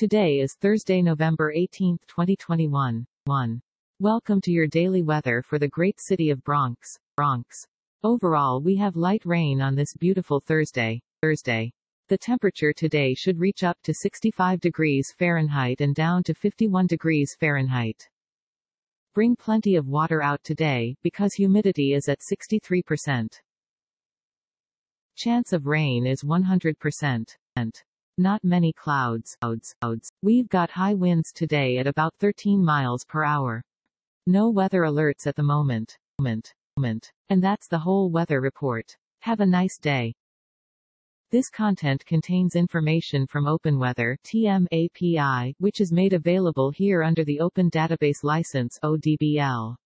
Today is Thursday, November 18, 2021. 1. Welcome to your daily weather for the great city of Bronx, Bronx. Overall, we have light rain on this beautiful Thursday, Thursday. The temperature today should reach up to 65 degrees Fahrenheit and down to 51 degrees Fahrenheit. Bring plenty of water out today, because humidity is at 63%. Chance of rain is 100%. Not many clouds. We've got high winds today at about 13 miles per hour. No weather alerts at the moment. Moment. And that's the whole weather report. Have a nice day. This content contains information from OpenWeather TM API, which is made available here under the Open Database License ODBL.